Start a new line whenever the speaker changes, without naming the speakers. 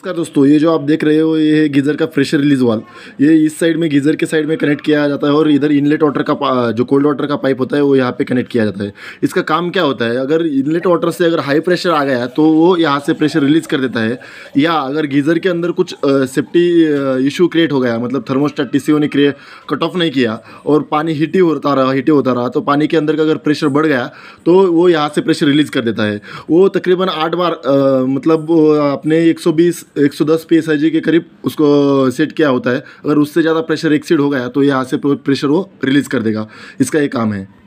नमस्कार दोस्तों ये जो आप देख रहे हो ये है गीज़र का प्रेशर रिलीज वाल ये इस साइड में गीज़र के साइड में कनेक्ट किया जाता है और इधर इनलेट वाटर का जो कोल्ड वाटर का पाइप होता है वो यहाँ पे कनेक्ट किया जाता है इसका काम क्या होता है अगर इनलेट वाटर से अगर हाई प्रेशर आ गया तो वो यहाँ से प्रेशर रिलीज़ कर देता है या अगर गीज़र के अंदर कुछ सेफ्टी इशू क्रिएट हो गया मतलब थर्मोस्टेट टी ने क्रिएट कट ऑफ नहीं किया और पानी हीटी होता रहा हीटी होता रहा तो पानी के अंदर का अगर प्रेशर बढ़ गया तो वो यहाँ से प्रेशर रिलीज़ कर देता है वो तकरीबन आठ बार मतलब अपने एक एक सौ दस पी एस आई जी के करीब उसको सेट किया होता है अगर उससे ज़्यादा प्रेशर एक्सीड हो गया तो यहाँ से प्रेशर वो रिलीज़ कर देगा इसका ये काम है